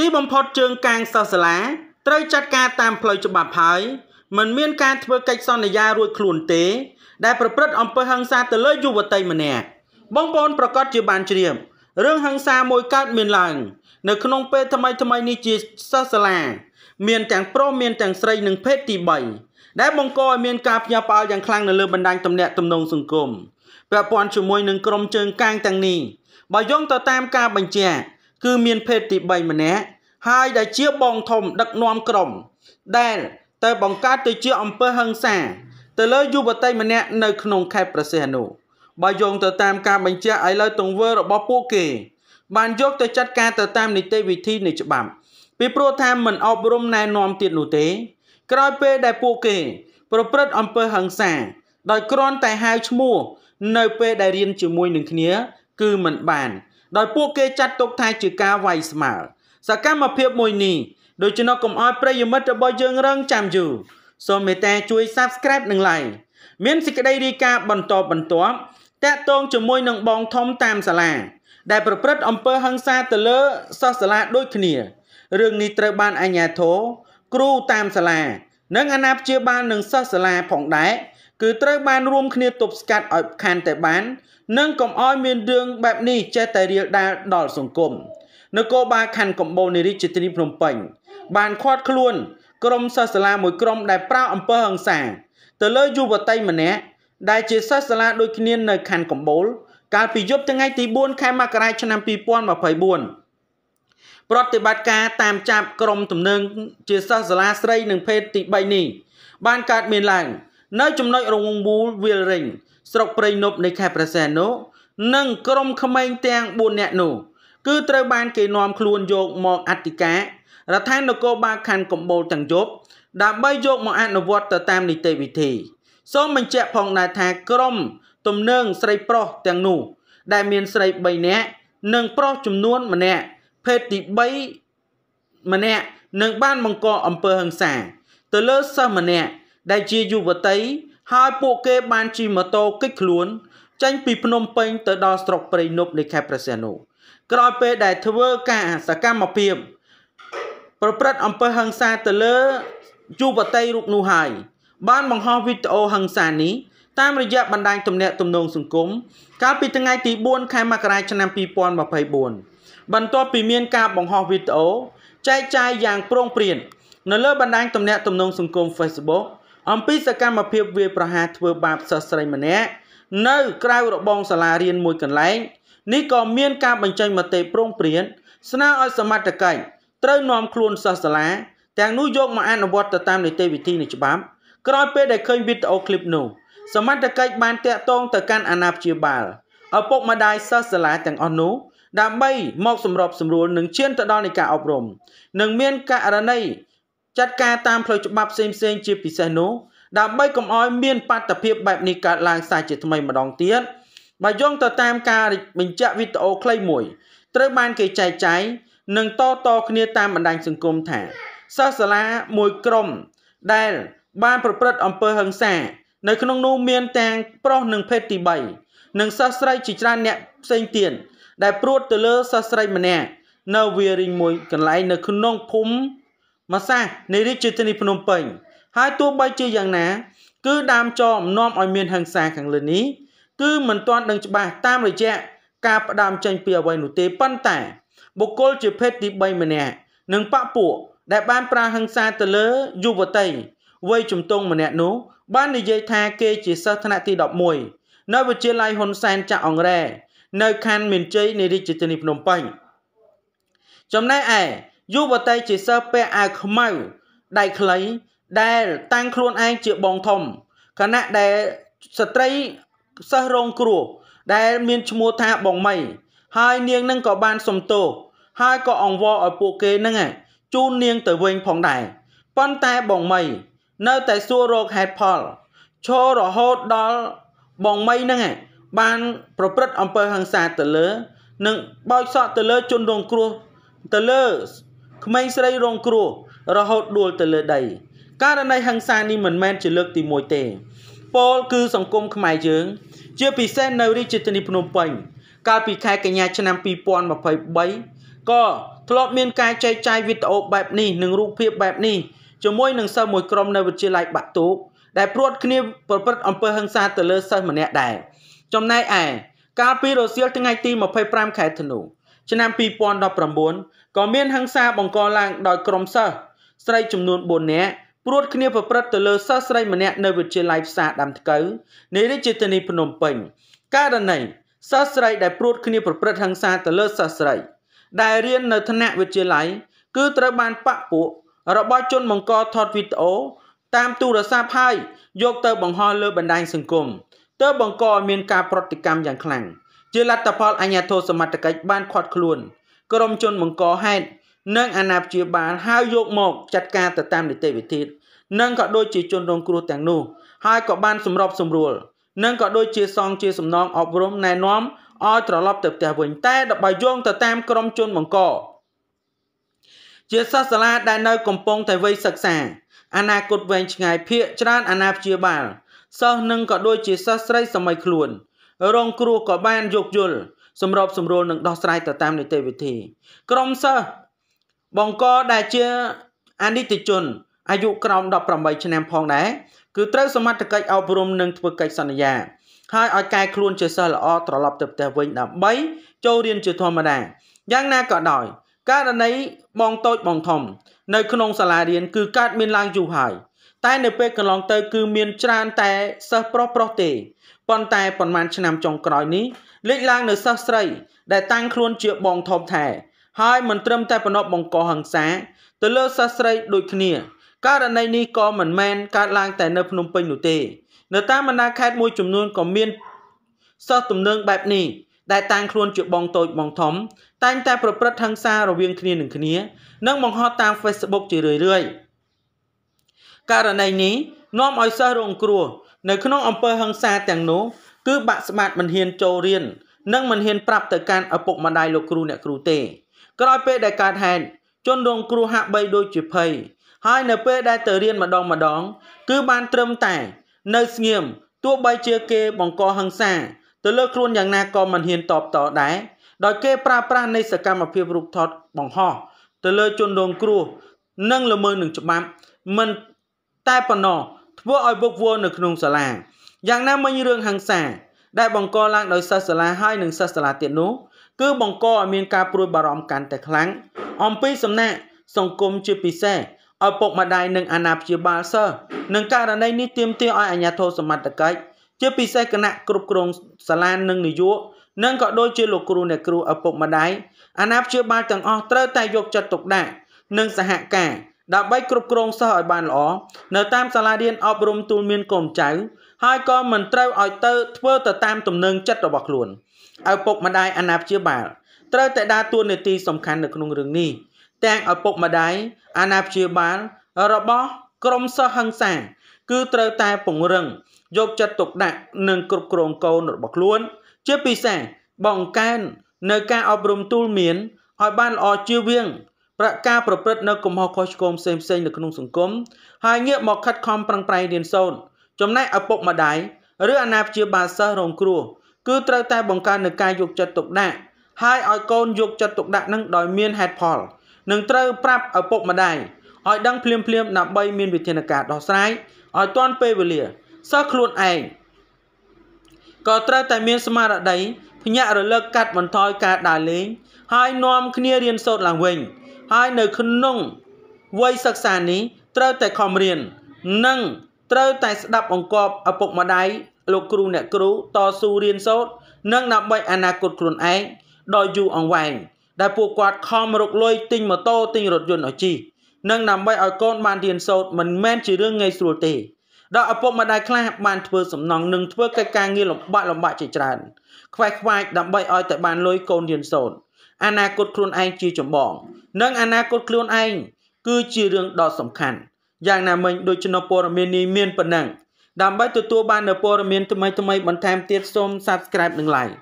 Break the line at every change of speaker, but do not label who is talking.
ទីបំផុតជើងកាងសិស្សសាលាត្រូវចាត់ការតាមផ្លូវច្បាប់ហើយមិនមានការធ្វើកិច្ចសន្យារួចខ្លួនទេ ដែលប្រព្រឹត្តអំពើហិង្សាទៅលើយុវតីម្នាក់បងប្អូនប្រកាសជាបានជ្រាបរឿងហិង្សាមួយកើតមានឡើងនៅក្នុងពេលថ្មីថ្មីនេះជាសិស្សសាលាមានទាំងប្រុសមានទាំងស្រីនិងភេទទី3ដែលបង្កឲ្យមានការផ្ញើផ្អើលយ៉ាងខ្លាំងនៅលើបណ្ដាញទំនាក់ទំនងសង្គមពាក់ព័ន្ធជាមួយនឹងក្រុមជើងកាងទាំងនេះបើយោងទៅតាមការបញ្ជាក់គឺមានភេទទី3ម្នាក់ ហើយដែលជាបងធំ ដឹកនាំក្រុមដែល ទៅបង្កើតទៅជាអំពើហិង្សា ទៅលើយុវតីម្នាក់នៅក្នុងខេត្តប្រសិទ្ធអនុបើយោងទៅតាមការបញ្ជាក់ឥឡូវទង្វើរបស់ពួកគេបានយកទៅចាត់ការទៅតាមនីតិវិធីនៃច្បាប់ពីព្រោះថាមិនអប់រំណែនាំទៀតនោះទេ ក្រោយពេលដែលពួកគេ ប្រព្រឹត្តអំពើហិង្សា ដោយគ្រាន់តែហៅឈ្មោះ នៅ ពេលដែលរៀន ជាមួយនឹងគ្នា គឺមិនបានដោយពួកគេចាត់ទុកថាជាការវាយស្មើសកម្មភាពមួយនេះដូច្នោះកុំអោយប្រិយមិត្តរបស់យើងរងចាំយូរសូមមេត្តាជួយ Subscribe និង Like មានសេចក្តីរាយការណ៍បន្តបន្ទាប់តាក់ទងជាមួយនឹងបងធំតាមសាលាដែលប្រព្រឹត្តអំពើហិង្សាទៅលើសិស្សសាលាដូចគ្នារឿងនេះត្រូវបានអាជ្ញាធរគ្រូតាមសាលានិងអាណាព្យាបាលនឹងសិស្សសាលាផងដែរគឺត្រូវបានរួម គ្នាទប់ស្កាត់ឲ្យខានតែបាននិងកុំឲ្យមានរឿងបែបនេះចេះតែរាលដាលដល់សង្គមនគរបាលខណ្ឌកម្ពុជានារីជាទីភ្នំពេញ បាន ខាត់ខ្លួន ក្រុមសិស្សសាលាមួយក្រុម ដែលប្រៅអំពើហិង្សាទៅលើយុវតីម្នាក់ដែលជាសិស្សសាលាដូចគ្នានៅខណ្ឌកម្ពុជាកាលពីយប់ថ្ងៃទី4ខែមករាឆ្នាំ2024ប្រតិបត្តិការតាមចាប់ក្រុមទំនឹងជាសិស្សសាលាស្រីនឹងភេទទី3នេះបានកើតមានឡើងនៅចំណុចរងមូលវាលរិញស្រុកព្រៃនប់នៃខេត្តព្រះសីហនុនិងក្រុមក្មេងទាំង4នាក់នោះ គឺត្រូវបានគេនាំខ្លួនយកមកអធិការរដ្ឋាភិបាលនគរបាលខណ្ឌកម្ពូលទាំងយប់ដើម្បីយកមកអនុវត្តទៅតាមនីតិវិធីសូមបញ្ជាក់ផងដែរថាក្រុម ទំនើងស្រីប្រុសទាំងនោះ ដែលមានស្រី3នាក់និងប្រុសចំនួនម្នាក់ភេទទី3ម្នាក់នឹងបានបង្កអំពើហិង្សា ទៅលើសិស្សម្នាក់ដែលជាយុវតីហើយពួកគេបានជិះម៉ូតូគេចខ្លួនចេញពីភ្នំពេញទៅដល់ស្រុកព្រៃនប់នៃខេត្តព្រះសីហនុក្រោយពេលដែលធ្វើការសកម្មភាពប្រព្រឹត្តអំពើហិង្សាទៅលើយុវតីរូបនោះហើយ បានបង្ហោះវីដេអូហិង្សានេះតាមរយៈបណ្ដាញទំនាក់ទំនងសង្គមកាលពីថ្ងៃទី4ខែមករាឆ្នាំ2024បន្ទាប់ពីមានការបង្ហោះវីដេអូចែកចាយយ៉ាងប្រងព្រាននៅលើបណ្ដាញទំនាក់ទំនងសង្គម Facebook អំពីសកម្មភាពវាយប្រហារធ្វើបាបសិស្សស្រីម្នាក់នៅក្រៅរបងសាលារៀនមួយកន្លែងនេះក៏មានការបញ្ចេញមតិប្រងព្រានស្នើឲ្យសមត្ថកិច្ចត្រូវនាំខ្លួនសិស្សសាលាទាំងនោះយកមកអនុវត្តទៅតាមនីតិវិធីនៃច្បាប់ក្រោយពេលដែលឃើញវីដេអូឃ្លីបនោះសមត្ថកិច្ចបានតាក់ទងទៅកាន់អាណាព្យាបាលឪពុកម្ដាយសិស្សសាលាទាំងអស់នោះដើម្បីមកសម្របសម្រួលនឹងឈានទៅដល់នៃការអប់រំនិងមានករណីចាត់ការតាមផ្លូវច្បាប់ផ្សេងៗជាពិសេសនោះដើម្បីកុំឲ្យមានបាតុភិបបែបនេះកើតឡើងសាជាថ្មីម្ដងទៀតបើយោងទៅតាមការបញ្ជាក់វីដេអូខ្លីមួយត្រូវបានគេចែកចាយនិងតតគ្នាតាមបណ្ដាញសង្គមថាសិស្សសាលាមួយក្រុមដែលបានប្រព្រឹត្តអំពើហិង្សានៅក្នុងនោះមានទាំងប្រុសនិងភេទទី3និងសិស្សស្រីជាច្រើនអ្នកផ្សេងទៀតដែលព្រួតទៅលើសិស្សស្រីម្នាក់នៅវារីងមួយកន្លែងនៅក្នុងភូមិម្សាស់នៃរាជធានីភ្នំពេញហើយទោះបីជាយ៉ាងណា គឺដើមចរអំណំឲ្យមានហិង្សាខាងលើនេះគឺមិនទាន់ដឹងច្បាស់តាមរយៈការផ្ដាំចេញពីអ្វីនោះទេប៉ុន្តែ បុគ្គលជាភេទទី3ម្នាក់និងបពពួកដែលបានប្រាហិង្សាទៅលើយុវតីវ័យជំទង់ម្នាក់នោះ បាននិយាយថាគេជាសិស្សថ្នាក់ទី11នៅវិទ្យាល័យហ៊ុនសែនចាក់អង្រែនៅខណ្ឌមានជ័យនៃរាជធានីភ្នំពេញចំណែកឯយុវតីជាសិស្សពាក់អាវខ្មៅដៃខ្លី ដែល តាំងខ្លួនឯងជាបងធំខណៈដែលស្ត្រីសិស្សរងគ្រោះដែល មាន ឈ្មោះថាបងមី ហើយ នាងនឹងក៏បាន សំទោសហើយក៏អង្វរឲ្យពួកគេនឹងជូននាងទៅវិញផងដែរប៉ុន្តែបងមី នៅតែសួររកហេតុផលឈររហូតដល់បងមីនឹងបាន ប្រព្រឹត្តអំពើហិង្សាទៅលើនិងបោកសក់ទៅលើ ជនរងគ្រោះទៅលើក្មេងស្រីរងគ្រោះរហូតដួលទៅលើដីករណីហិង្សានេះមិនមែនជាលើកទី1ទេ ពលគឺសង្គមខ្មែរយើងជាពិសេសនៅរាជធានីភ្នំពេញកាលពីខែកញ្ញាឆ្នាំ2023ក៏ធ្លាប់មានការចែកចាយវីដេអូបែប នេះនិងរូបភាពបែបនេះជាមួយនឹងសិស្សមួយក្រុមនៅវិទ្យាល័យបាក់ទូកដែលព្រាត់គ្នាប្រព្រឹត្តអំពើហិង្សាទៅលើសិស្សម្នាក់ដែរចំណែកឯកាលពីរសៀលថ្ងៃទី25ខែធ្នូឆ្នាំ2019ក៏មានហិង្សាបង្កឡើងដោយក្រុមសិស្សស្រីចំនួន4នាក់ព្រួត គ្នាប្រព្រឹត្តទៅលើសិស្សស្រីម្នាក់នៅវិទ្យាល័យផ្សារដាំថ្កូវនៃរាជធានីភ្នំពេញករណីសិស្សស្រីដែលព្រួតគ្នាប្រព្រឹត្តហិង្សាទៅលើសិស្សស្រី ដែលរៀននៅថ្នាក់វិទ្យាល័យគឺត្រូវបានប៉ាក់ពួករបស់ជនបង្កថតវីដេអូតាមទូរស័ព្ទហើយយកទៅបង្ហោះលើបណ្ដាញសង្គមទើបបង្កឲ្យមានការប្រតិកម្មយ៉ាងខ្លាំង។ជាលទ្ធផលអាញាធរសមត្ថកិច្ចបានខាត់ខ្លួនក្រុមជនបង្កហេតុនិងអាណាព្យាបាលហើយយកមកចាត់ការទៅតាមនីតិវិធីនិងក៏ដូចជាជនរងគ្រោះទាំងនោះហើយក៏បានសម្របសម្រួល និងក៏ដូចជាសងជាសំណងអប់រំណែនាំឲ្យត្រឡប់ទៅផ្ទះវិញតែដើម្បីយោងទៅតាមក្រុមជនបង្កជាសាសាឡាដែលនៅកំពង់តែវ័យសិក្សាអនាគតវែងឆ្ងាយភាកច្រើនអាណាព្យាបាលសិស្សនឹងក៏ដូចជាសិស្សស្រីសម័យខ្លួនរងគ្រោះក៏បានយោគយល់សម្របសម្រួលនិងដោះស្រាយទៅតាមនីតិវិធី ក្រុមសិស្សបង្កដែលជាអនិច្ចជនអាយុក្រោម18ឆ្នាំផងដែរគឺត្រូវសមត្ថកិច្ចអប់រំនិងធ្វើកិច្ចសន្យាហើយឲ្យកែខ្លួន ជាសិស្សល្អត្រឡប់ទៅផ្ទះវិញដើម្បី ចូលរៀនជាធម្មតាយ៉ាងណាក៏ដោយករណីបងតូចបងធំ នៅក្នុងសាលារៀនគឺកើតមានឡើងយូរហើយ តែ នៅពេលកន្លងទៅគឺមានច្រើនតែសិស្សប្រុសប្រុសទេប៉ុន្តែប៉ុន្មានឆ្នាំចុងក្រោយនេះលេចឡើង នៅសិស្សស្រីដែលតាំងខ្លួនជាបងធំថែ ហើយមិនត្រឹមតែប៉ុណ្ណោះបង្កហិង្សា ទៅលើសិស្សស្រីដូចគ្នាករណីនេះក៏មិនមែនកើតឡើងតែនៅភ្នំពេញនោះទេ នៅតាមបណ្ដាខេត្តមួយចំនួនក៏មានសិស្សទំនើងបែបនេះដែលតាំងខ្លួនជាបងតូចបងធំ តែងតែ ប្រព្រឹត្តហិង្សារវាងគ្នានឹងគ្នានិងបង្ហោះតាម Facebook ជារឿយៗករណីនេះនាំឲ្យសិស្សរងគ្រោះនៅក្នុងអំពើហឹង្សាទាំងនោះគឺបាក់ស្បាតមិនហ៊ានចូលរៀន និងមិនហ៊ានប្រាប់ទៅកាន់ឪពុកម្ដាយលោកគ្រូអ្នកគ្រូទេក្រោយពេលដែលកើតហេតុជនរងគ្រោះហាក់បីដូចជាភ័យហើយនៅពេលដែលទៅរៀនម្ដងម្ដង គឺបានត្រឹមតែនៅស្ងៀមទោះបីជាគេបង្កហឹង្សា ទៅលើខ្លួនយ៉ាងណាក៏មិនហ៊ានតបតដែរដោយគេប្រើប្រាស់នៃសកម្មភាពរូបថតបង្ហោះទៅលើជនរងគ្រោះនិងល្មើសនឹងច្បាប់មិនតែប៉ុណ្ណោះធ្វើឲ្យពុកវរនៅក្នុងសាលាយ៉ាងណាមិញរឿងហ ংস ាដែលបង្កឡើងដោយសិស្សសាលាហើយនិងសិស្សសាលាទៀតនោះ គឺបង្កឲ្យមានការព្រួយបារម្ភកាន់តែខ្លាំងអំពីសំណាក់សង្គមជាពិសេសឲ្យពុកម្ដាយនិង អាណាព្យាបាលសិស្សនឹងករណីនេះទាមទារឲ្យអាជ្ញាធរសមត្ថកិច្ចជាពិសេសគណៈគ្រប់គ្រងសាលានិងនយោបាយនិងក៏ដូចជាលោកគ្រូអ្នកគ្រូឪពុកម្ដាយអាណាព្យាបាលទាំងអស់ត្រូវតែយកចិត្តទុកដាក់និងសហការដើម្បីគ្រប់គ្រងសិស្សឲ្យបានល្អនៅតាមសាលារៀនអប់រំទូលមានកូនចៅហើយក៏មិនត្រូវឲ្យទៅធ្វើទៅតាមទំនឹងចិត្តរបស់ខ្លួនឪពុកម្ដាយអាណាព្យាបាលត្រូវតែដើរតួនាទីសំខាន់នៅក្នុងរឿងនេះទាំងឪពុកម្ដាយអាណាព្យាបាលរបស់ក្រមសិស្សហឹង្សា គឺត្រូវតែពង្រឹងយកចិត្តទុកដាក់និងគ្រប់គ្រងកូនរបស់ខ្លួន ជាពិសេសបង្កើននៅការអប់រំទូលមានឲ្យបានល្អជាវៀងប្រការប្រព្រឹត្តនៅកំហុសខុសឆ្គងផ្សេងផ្សេងនៅក្នុងសង្គមហើយងាកមកខិតខំប្រឹងប្រែងរៀនសូត្រចំណែកឪពុកម្ដាយឬអាណាព្យាបាលសិស្សរងគ្រោះគឺត្រូវតែបង្កើននូវការយកចិត្តទុកដាក់ហើយឲ្យកូនយកចិត្តទុកដាក់នឹងដោយមានហេតុផលនឹងត្រូវប្រាប់ឪពុកម្ដាយឲ្យដឹងភ្លាមភ្លាមដើម្បីមានវិធានការដោះស្រាយឲ្យទាន់ពេលវេលាសិស្សខ្លួនឯងក៏ត្រូវតែមានស្មារតីភ្ញាក់រលឹកកាត់បន្ថយការដើរលេងហើយនាំគ្នារៀនសូត្រឡើងវិញហើយនៅក្នុងវ័យសិក្សានេះត្រូវតែខំរៀននិងត្រូវតែស្ដាប់បង្គាប់ឪពុកម្ដាយលោកគ្រូអ្នកគ្រូតស៊ូរៀនសូត្រនិងដើម្បីអនាគតខ្លួនឯងដោយយូរអង្វែងដែលពួកគាត់ខំរកលុយទិញម៉ូតូទិញរថយន្តឲ្យជិះនិងដើម្បីឲ្យកូនបានរៀនសូត្រមិនមែនជារឿងងាយស្រួលទេដល់ឪពុកម្ដាយខ្លះបានធ្វើសំណងនិងធ្វើកិច្ចការងារលំបាកលំបាកជាច្រើនខ្វែងខ្វាយដើម្បីឲ្យតែបានលុយកូនរៀនសូត្រអនាគតខ្លួនឯងជាចម្បងនិងអនាគតខ្លួនឯងគឺជារឿងដ៏សំខាន់យ៉ាងណាមិញដូចជំនួបព័ត៌មាននេះមានប៉ុណ្ណឹងដើម្បីទទួលបាននូវព័ត៌មានថ្មីៗបន្ថែមទៀតសូម Subscribe និង Like